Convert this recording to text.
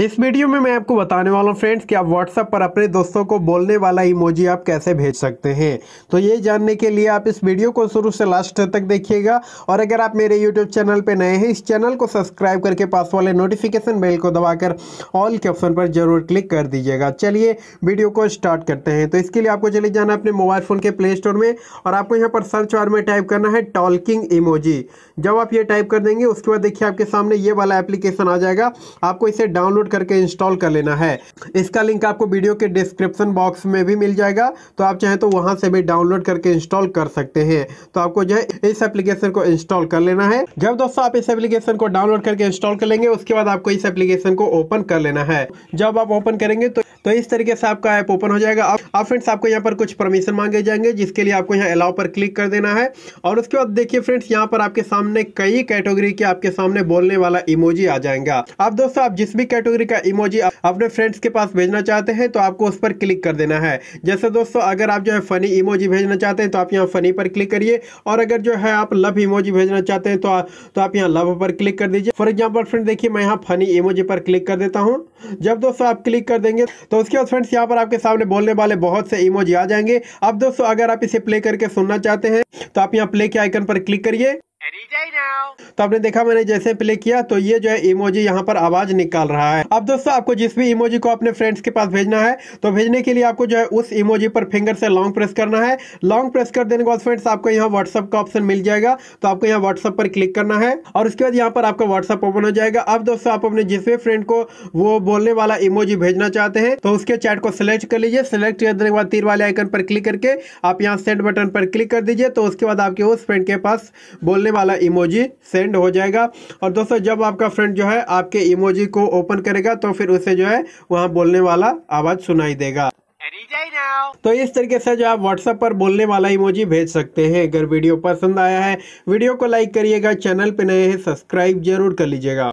इस वीडियो में मैं आपको बताने वाला हूँ फ्रेंड्स कि आप व्हाट्सएप पर अपने दोस्तों को बोलने वाला इमोजी आप कैसे भेज सकते हैं तो ये जानने के लिए आप इस वीडियो को शुरू से लास्ट तक देखिएगा और अगर आप मेरे यूट्यूब चैनल पर नए हैं इस चैनल को सब्सक्राइब करके पास वाले नोटिफिकेशन बेल को दबाकर ऑल के ऑप्शन पर जरूर क्लिक कर दीजिएगा चलिए वीडियो को स्टार्ट करते हैं तो इसके लिए आपको चले जाना अपने मोबाइल फ़ोन के प्ले स्टोर में और आपको यहाँ पर सर्च बार में टाइप करना है टॉलकिंग इमोजी जब आप ये टाइप कर देंगे उसके बाद देखिए आपके सामने ये वाला एप्लीकेशन आ जाएगा आपको इसे डाउनलोड डाउनलोड करके इंस्टॉल कर लेना है इसका लिंक आपको वीडियो के डिस्क्रिप्शन बॉक्स में भी मिल जाएगा तो आप चाहें तो वहां से भी डाउनलोड करके इंस्टॉल कर सकते हैं तो आपको जो है इस एप्लीकेशन को इंस्टॉल कर लेना है जब दोस्तों आप इस एप्लीकेशन को डाउनलोड करके इंस्टॉल कर लेंगे उसके बाद आपको इस एप्लीकेशन को ओपन कर लेना है जब आप ओपन करेंगे तो तो इस तरीके से आपका ऐप ओपन हो जाएगा अब आप फ्रेंड्स आपको यहाँ पर कुछ परमिशन मांगे जाएंगे जिसके लिए आपको यहाँ अलाउ पर क्लिक कर देना है और उसके बाद देखिए फ्रेंड्स यहाँ पर आपके सामने कई कैटेगरी के आपके सामने बोलने वाला इमोजी आ जाएगा आप दोस्तों आप जिस भी कैटेगरी का इमोजी अपने फ्रेंड्स के पास भेजना चाहते हैं तो आपको उस पर क्लिक कर देना है जैसे दोस्तों अगर आप जो है फनी इमोजी भेजना चाहते हैं तो आप यहाँ फनी पर क्लिक करिए और अगर जो है आप लव इमोजी भेजना चाहते हैं तो, आ, तो आप यहाँ लव पर क्लिक कर दीजिए फॉर एग्जाम्पल फ्रेंड देखिए मैं यहाँ फनी इमोजी पर क्लिक कर देता हूँ जब दोस्तों आप क्लिक कर देंगे तो उसके बाद फ्रेंड्स यहाँ पर आपके सामने बोलने वाले बहुत से इमोजी आ जाएंगे अब दोस्तों अगर आप इसे प्ले करके सुनना चाहते हैं तो आप यहाँ प्ले के आइकन पर क्लिक करिए तो आपने देखा मैंने जैसे प्ले किया तो ये जो है इमोजी यहाँ पर आवाज निकाल रहा है अब दोस्तों आपको जिस भी इमोजी को अपने फ्रेंड्स के पास भेजना है तो भेजने के लिए आपको जो है उस इमोजी पर फिंगर से लॉन्ग प्रेस करना है लॉन्ग प्रेस कर देने के बाद फ्रेंड्स आपको यहाँ व्हाट्सअप का ऑप्शन मिल जाएगा तो आपको यहाँ व्हाट्सअप पर क्लिक करना है और उसके बाद यहाँ पर आपका व्हाट्सअप ओपन हो जाएगा अब दोस्तों आप अपने जिस भी फ्रेंड को वो बोलने वाला इमोजी भेजना चाहते हैं तो उसके चैट को सिलेक्ट कर लीजिए सिलेक्ट कर देने के बाद तीर वाले आइकन पर क्लिक करके आप यहाँ सेंड बटन पर क्लिक कर दीजिए तो उसके बाद आपके उस फ्रेंड के पास बोलने वाला इमोजी सेंड हो जाएगा और दोस्तों जब आपका फ्रेंड जो है आपके इमोजी को ओपन करेगा तो फिर उसे जो है वहाँ बोलने वाला आवाज़ सुनाई देगा तो इस तरीके से जो आप व्हाट्सएप पर बोलने वाला इमोजी भेज सकते हैं अगर वीडियो पसंद आया है वीडियो को लाइक करिएगा चैनल पर नए हैं सब्सक्राइब जरूर कर लीजिएगा